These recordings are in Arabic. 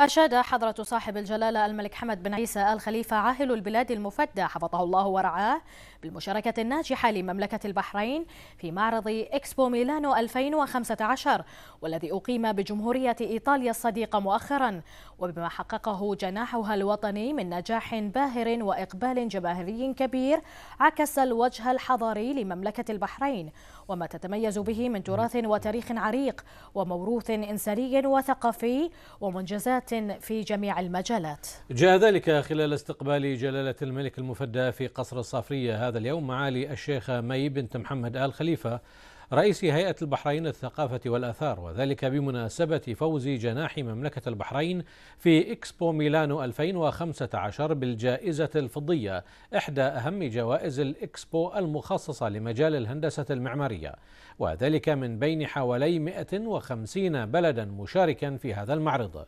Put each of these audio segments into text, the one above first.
أشاد حضرة صاحب الجلالة الملك حمد بن عيسى آل خليفة عاهل البلاد المفدى حفظه الله ورعاه بالمشاركة الناجحة لمملكة البحرين في معرض إكسبو ميلانو 2015 والذي أقيم بجمهورية إيطاليا الصديقة مؤخرا وبما حققه جناحها الوطني من نجاح باهر وإقبال جماهيري كبير عكس الوجه الحضاري لمملكة البحرين وما تتميز به من تراث وتاريخ عريق وموروث إنساني وثقافي ومنجزات في جميع المجالات جاء ذلك خلال استقبال جلالة الملك المفدى في قصر الصافرية هذا اليوم معالي الشيخة مي بنت محمد آل خليفة رئيس هيئة البحرين الثقافة والآثار وذلك بمناسبة فوز جناح مملكة البحرين في إكسبو ميلانو 2015 بالجائزة الفضية إحدى أهم جوائز الإكسبو المخصصة لمجال الهندسة المعمارية وذلك من بين حوالي 150 بلدا مشاركا في هذا المعرض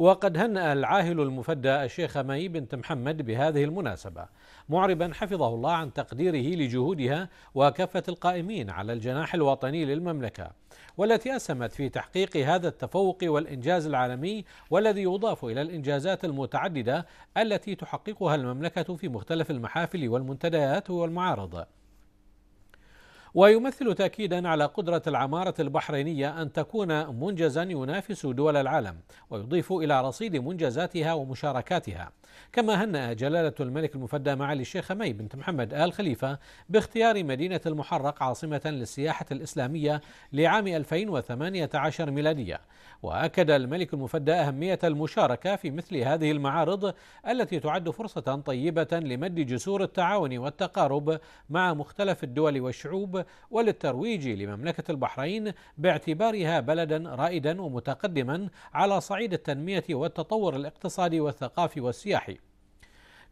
وقد هنأ العاهل المفدى الشيخ مي بنت محمد بهذه المناسبة معربا حفظه الله عن تقديره لجهودها وكافة القائمين على الجناح الوطني للمملكة والتي أسهمت في تحقيق هذا التفوق والإنجاز العالمي والذي يضاف إلى الإنجازات المتعددة التي تحققها المملكة في مختلف المحافل والمنتديات والمعارض ويمثل تأكيدا على قدرة العمارة البحرينية أن تكون منجزا ينافس دول العالم ويضيف إلى رصيد منجزاتها ومشاركاتها كما هنأ جلالة الملك المفدى معالي الشيخ مي بنت محمد آل خليفة باختيار مدينة المحرق عاصمة للسياحة الإسلامية لعام 2018 ميلادية وأكد الملك المفدى أهمية المشاركة في مثل هذه المعارض التي تعد فرصة طيبة لمد جسور التعاون والتقارب مع مختلف الدول والشعوب وللترويج لمملكة البحرين باعتبارها بلدا رائدا ومتقدما على صعيد التنمية والتطور الاقتصادي والثقافي والسياحي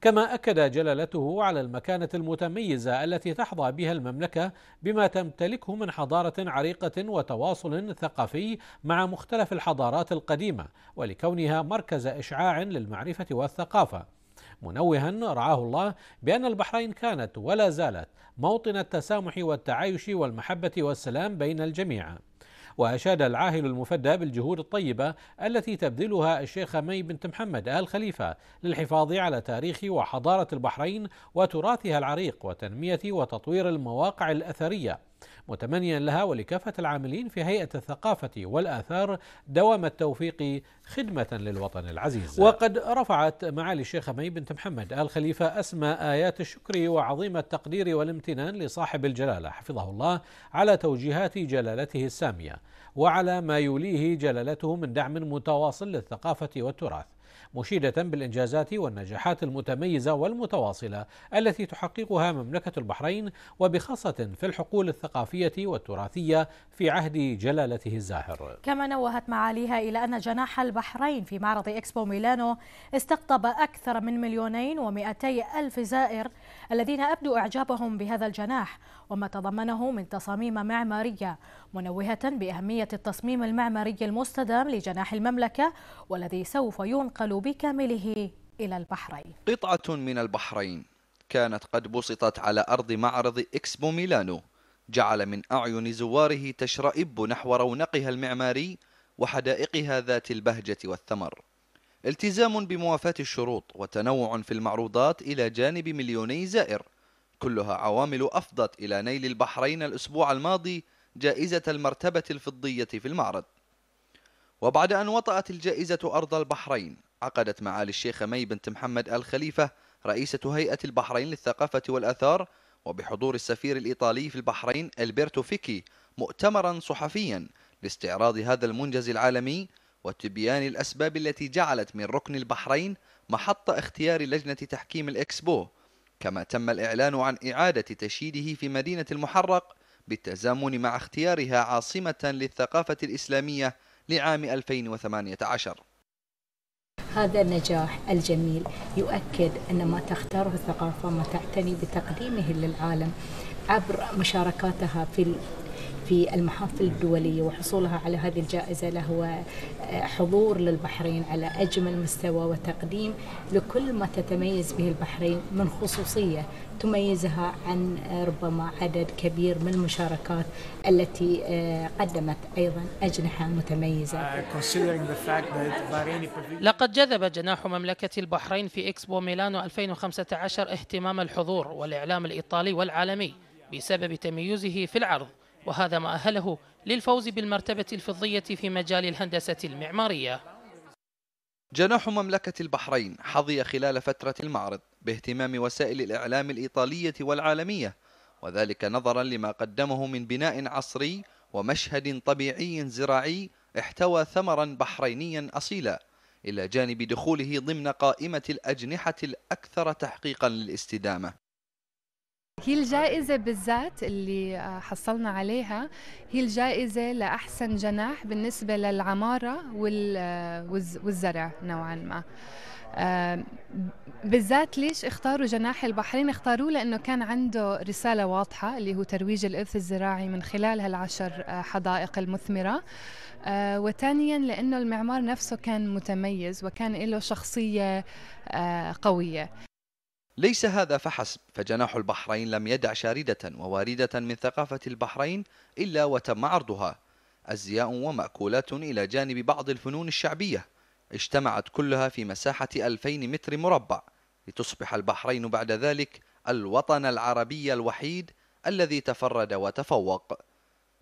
كما أكد جلالته على المكانة المتميزة التي تحظى بها المملكة بما تمتلكه من حضارة عريقة وتواصل ثقافي مع مختلف الحضارات القديمة ولكونها مركز إشعاع للمعرفة والثقافة منوها رعاه الله بأن البحرين كانت ولا زالت موطن التسامح والتعايش والمحبة والسلام بين الجميع وأشاد العاهل المفدى بالجهود الطيبة التي تبذلها الشيخ مي بنت محمد آل خليفة للحفاظ على تاريخ وحضارة البحرين وتراثها العريق وتنمية وتطوير المواقع الأثرية متمنيا لها ولكافة العاملين في هيئة الثقافة والآثار دوام التوفيق خدمة للوطن العزيز وقد رفعت معالي الشيخ مي بنت محمد آل خليفة أسمى آيات الشكر وعظيم التقدير والامتنان لصاحب الجلالة حفظه الله على توجيهات جلالته السامية وعلى ما يوليه جلالته من دعم متواصل للثقافة والتراث مشيدة بالإنجازات والنجاحات المتميزة والمتواصلة التي تحققها مملكة البحرين وبخاصة في الحقول الثقافية والتراثية في عهد جلالته الزاهر كما نوهت معاليها إلى أن جناح البحرين في معرض إكسبو ميلانو استقطب أكثر من مليونين ومئتي ألف زائر الذين أبدوا إعجابهم بهذا الجناح وما تضمنه من تصاميم معمارية منوهة بأهمية التصميم المعماري المستدام لجناح المملكة والذي سوف ينقل بكامله إلى البحرين قطعة من البحرين كانت قد بسطت على أرض معرض إكسبو ميلانو جعل من أعين زواره تشرئب نحو رونقها المعماري وحدائقها ذات البهجة والثمر التزام بموافاة الشروط وتنوع في المعروضات إلى جانب مليوني زائر كلها عوامل أفضت إلى نيل البحرين الأسبوع الماضي جائزة المرتبة الفضية في المعرض وبعد أن وطأت الجائزة أرض البحرين عقدت معالي الشيخة مي بنت محمد آل خليفة رئيسة هيئة البحرين للثقافة والآثار وبحضور السفير الإيطالي في البحرين ألبرتو فيكي مؤتمرا صحفيا لاستعراض هذا المنجز العالمي وتبيان الأسباب التي جعلت من ركن البحرين محط اختيار لجنة تحكيم الإكسبو كما تم الإعلان عن إعادة تشييده في مدينة المحرق بالتزامن مع اختيارها عاصمة للثقافة الإسلامية لعام 2018 هذا النجاح الجميل يؤكد أن ما تختاره الثقافة ما تعتني بتقديمه للعالم عبر مشاركاتها في في المحافل الدولية وحصولها على هذه الجائزة له آه، حضور للبحرين على أجمل مستوى وتقديم لكل ما تتميز به البحرين من خصوصية تميزها عن ربما عدد كبير من المشاركات التي آه، قدمت أيضا أجنحة متميزة uh, لقد جذب جناح مملكة البحرين في إكسبو ميلانو 2015 اهتمام الحضور والإعلام الإيطالي والعالمي بسبب تميزه في العرض وهذا ما أهله للفوز بالمرتبة الفضية في مجال الهندسة المعمارية جناح مملكة البحرين حظي خلال فترة المعرض باهتمام وسائل الإعلام الإيطالية والعالمية وذلك نظرا لما قدمه من بناء عصري ومشهد طبيعي زراعي احتوى ثمرا بحرينيا أصيلا إلى جانب دخوله ضمن قائمة الأجنحة الأكثر تحقيقا للاستدامة هي الجائزة بالذات اللي آه، حصلنا عليها هي الجائزة لأحسن جناح بالنسبة للعمارة آه، والزرع نوعا ما آه، بالذات ليش اختاروا جناح البحرين اختاروه لأنه كان عنده رسالة واضحة اللي هو ترويج الإرث الزراعي من خلال هالعشر حدائق المثمرة وثانيا لأنه المعمار نفسه كان متميز وكان له شخصية قوية ليس هذا فحسب فجناح البحرين لم يدع شاردة وواردة من ثقافة البحرين إلا وتم عرضها أزياء ومأكولات إلى جانب بعض الفنون الشعبية اجتمعت كلها في مساحة 2000 متر مربع لتصبح البحرين بعد ذلك الوطن العربي الوحيد الذي تفرد وتفوق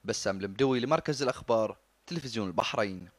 بسام المدوي لمركز الأخبار تلفزيون البحرين